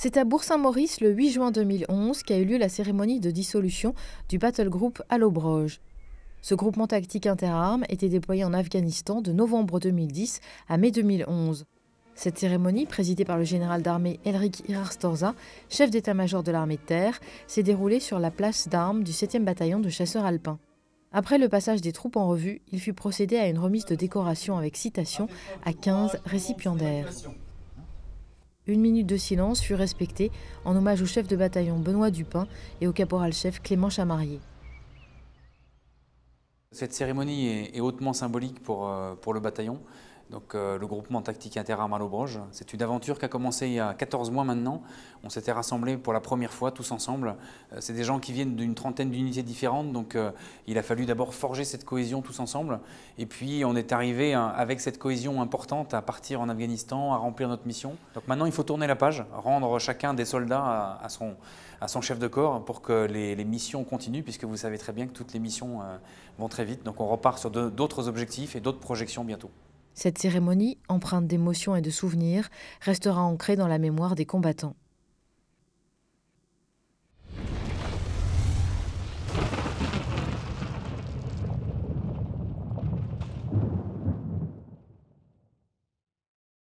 C'est à Bourg-Saint-Maurice le 8 juin 2011 qu'a eu lieu la cérémonie de dissolution du battle group Allobroge. Ce groupement tactique interarmes était déployé en Afghanistan de novembre 2010 à mai 2011. Cette cérémonie, présidée par le général d'armée Elric Irarstorza, chef d'état-major de l'armée de terre, s'est déroulée sur la place d'armes du 7e bataillon de chasseurs alpins. Après le passage des troupes en revue, il fut procédé à une remise de décoration avec citation à 15 récipiendaires. Une minute de silence fut respectée en hommage au chef de bataillon Benoît Dupin et au caporal-chef Clément Chamarié. Cette cérémonie est hautement symbolique pour, euh, pour le bataillon. Donc euh, le groupement tactique interarmes à l'Aubroge, c'est une aventure qui a commencé il y a 14 mois maintenant. On s'était rassemblés pour la première fois tous ensemble. Euh, c'est des gens qui viennent d'une trentaine d'unités différentes, donc euh, il a fallu d'abord forger cette cohésion tous ensemble. Et puis on est arrivé hein, avec cette cohésion importante à partir en Afghanistan, à remplir notre mission. Donc maintenant il faut tourner la page, rendre chacun des soldats à, son, chef de corps pour que les, missions continuent, puisque vous savez très bien que toutes les missions vont très vite. Donc on repart sur d'autres objectifs et d'autres projections bientôt. Cette cérémonie, empreinte d'émotions et de souvenirs, restera ancrée dans la mémoire des combattants.